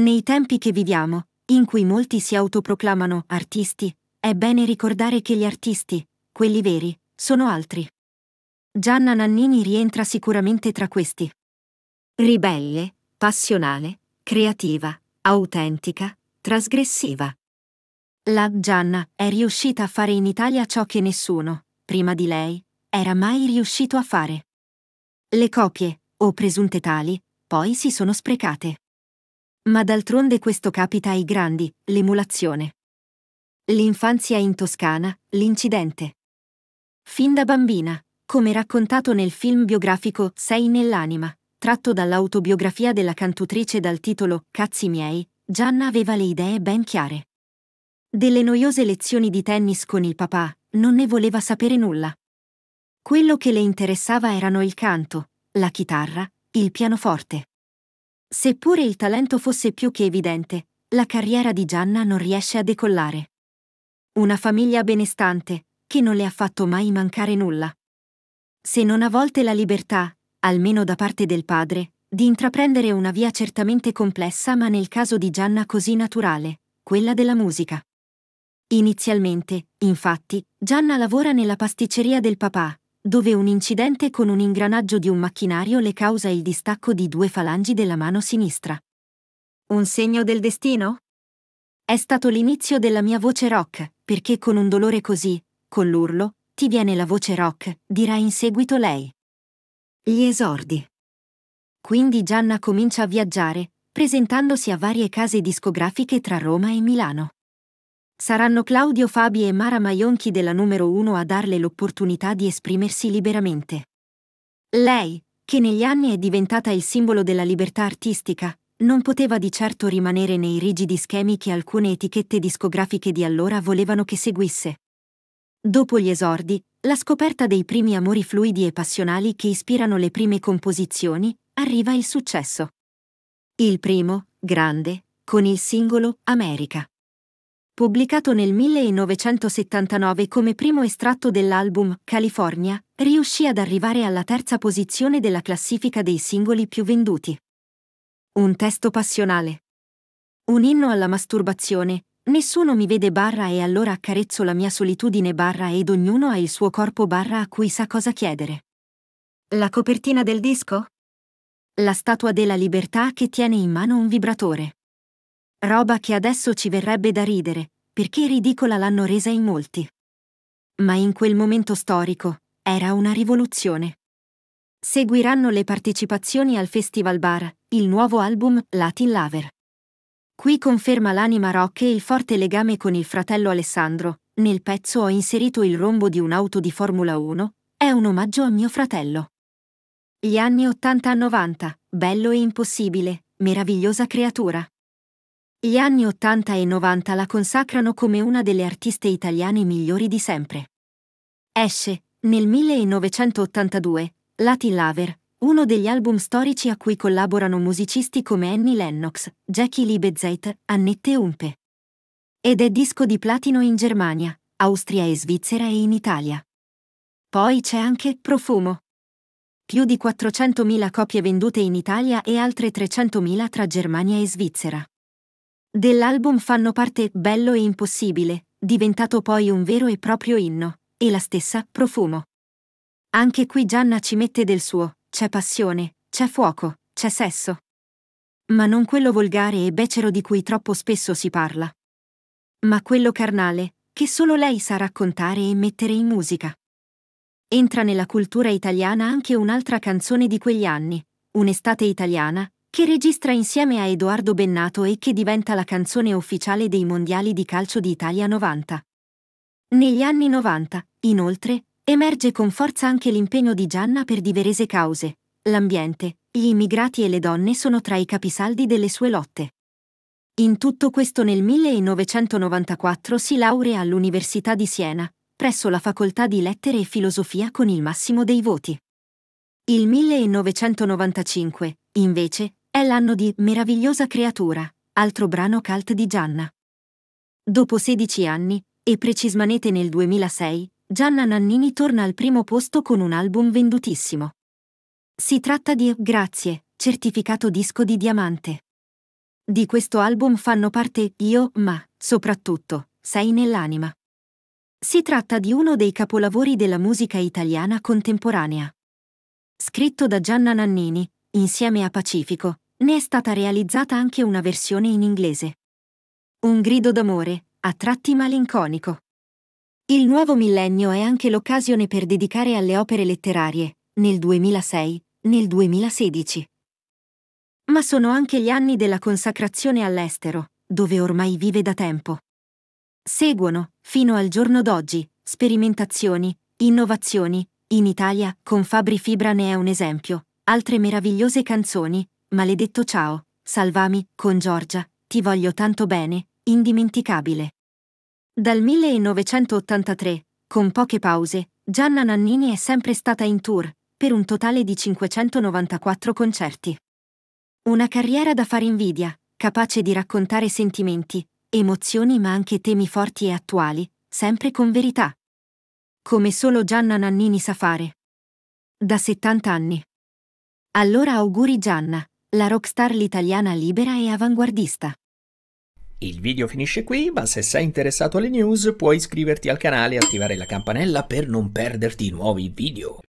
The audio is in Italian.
Nei tempi che viviamo, in cui molti si autoproclamano artisti, è bene ricordare che gli artisti, quelli veri, sono altri. Gianna Nannini rientra sicuramente tra questi. Ribelle, passionale, creativa, autentica, trasgressiva. La Gianna è riuscita a fare in Italia ciò che nessuno, prima di lei, era mai riuscito a fare. Le copie, o presunte tali, poi si sono sprecate. Ma d'altronde questo capita ai grandi, l'emulazione. L'infanzia in Toscana, l'incidente. Fin da bambina, come raccontato nel film biografico Sei nell'anima, tratto dall'autobiografia della cantutrice dal titolo Cazzi miei, Gianna aveva le idee ben chiare. Delle noiose lezioni di tennis con il papà, non ne voleva sapere nulla. Quello che le interessava erano il canto, la chitarra, il pianoforte. Seppure il talento fosse più che evidente, la carriera di Gianna non riesce a decollare. Una famiglia benestante, che non le ha fatto mai mancare nulla. Se non a volte la libertà, almeno da parte del padre, di intraprendere una via certamente complessa ma nel caso di Gianna così naturale, quella della musica. Inizialmente, infatti, Gianna lavora nella pasticceria del papà, dove un incidente con un ingranaggio di un macchinario le causa il distacco di due falangi della mano sinistra. Un segno del destino? È stato l'inizio della mia voce rock, perché con un dolore così, con l'urlo, ti viene la voce rock, dirà in seguito lei. Gli esordi. Quindi Gianna comincia a viaggiare, presentandosi a varie case discografiche tra Roma e Milano. Saranno Claudio Fabi e Mara Maionchi della numero 1 a darle l'opportunità di esprimersi liberamente. Lei, che negli anni è diventata il simbolo della libertà artistica, non poteva di certo rimanere nei rigidi schemi che alcune etichette discografiche di allora volevano che seguisse. Dopo gli esordi, la scoperta dei primi amori fluidi e passionali che ispirano le prime composizioni, arriva il successo. Il primo, grande, con il singolo America pubblicato nel 1979 come primo estratto dell'album California, riuscì ad arrivare alla terza posizione della classifica dei singoli più venduti. Un testo passionale. Un inno alla masturbazione, nessuno mi vede barra e allora accarezzo la mia solitudine barra ed ognuno ha il suo corpo barra a cui sa cosa chiedere. La copertina del disco? La statua della libertà che tiene in mano un vibratore. Roba che adesso ci verrebbe da ridere, perché ridicola l'hanno resa in molti. Ma in quel momento storico era una rivoluzione. Seguiranno le partecipazioni al Festival Bar, il nuovo album Latin Lover. Qui conferma l'anima rock e il forte legame con il fratello Alessandro. Nel pezzo ho inserito il rombo di un'auto di Formula 1, è un omaggio a mio fratello. Gli anni 80-90, bello e impossibile, meravigliosa creatura. Gli anni 80 e 90 la consacrano come una delle artiste italiane migliori di sempre. Esce, nel 1982, Latin Lover, uno degli album storici a cui collaborano musicisti come Annie Lennox, Jackie Liebezeit, Annette Umpe. Ed è disco di platino in Germania, Austria e Svizzera e in Italia. Poi c'è anche Profumo. Più di 400.000 copie vendute in Italia e altre 300.000 tra Germania e Svizzera. Dell'album fanno parte Bello e Impossibile, diventato poi un vero e proprio inno, e la stessa Profumo. Anche qui Gianna ci mette del suo, c'è passione, c'è fuoco, c'è sesso. Ma non quello volgare e becero di cui troppo spesso si parla. Ma quello carnale, che solo lei sa raccontare e mettere in musica. Entra nella cultura italiana anche un'altra canzone di quegli anni, Un'estate italiana, che registra insieme a Edoardo Bennato e che diventa la canzone ufficiale dei mondiali di calcio di Italia 90. Negli anni 90, inoltre, emerge con forza anche l'impegno di Gianna per diverse cause. L'ambiente, gli immigrati e le donne sono tra i capisaldi delle sue lotte. In tutto questo nel 1994 si laurea all'Università di Siena, presso la Facoltà di Lettere e Filosofia con il massimo dei voti. Il 1995, invece, è l'anno di Meravigliosa creatura, altro brano cult di Gianna. Dopo 16 anni, e precisamente nel 2006, Gianna Nannini torna al primo posto con un album vendutissimo. Si tratta di Grazie, certificato disco di diamante. Di questo album fanno parte Io, ma, soprattutto, Sei nell'anima. Si tratta di uno dei capolavori della musica italiana contemporanea. Scritto da Gianna Nannini, insieme a Pacifico, ne è stata realizzata anche una versione in inglese. Un grido d'amore, a tratti malinconico. Il nuovo millennio è anche l'occasione per dedicare alle opere letterarie, nel 2006, nel 2016. Ma sono anche gli anni della consacrazione all'estero, dove ormai vive da tempo. Seguono, fino al giorno d'oggi, sperimentazioni, innovazioni, in Italia, con Fabri Fibra ne è un esempio, Altre meravigliose canzoni, Maledetto ciao, Salvami, con Giorgia, Ti voglio tanto bene, indimenticabile. Dal 1983, con poche pause, Gianna Nannini è sempre stata in tour, per un totale di 594 concerti. Una carriera da far invidia, capace di raccontare sentimenti, emozioni ma anche temi forti e attuali, sempre con verità. Come solo Gianna Nannini sa fare. Da 70 anni. Allora auguri Gianna, la rockstar l'italiana libera e avanguardista. Il video finisce qui, ma se sei interessato alle news puoi iscriverti al canale e attivare la campanella per non perderti i nuovi video.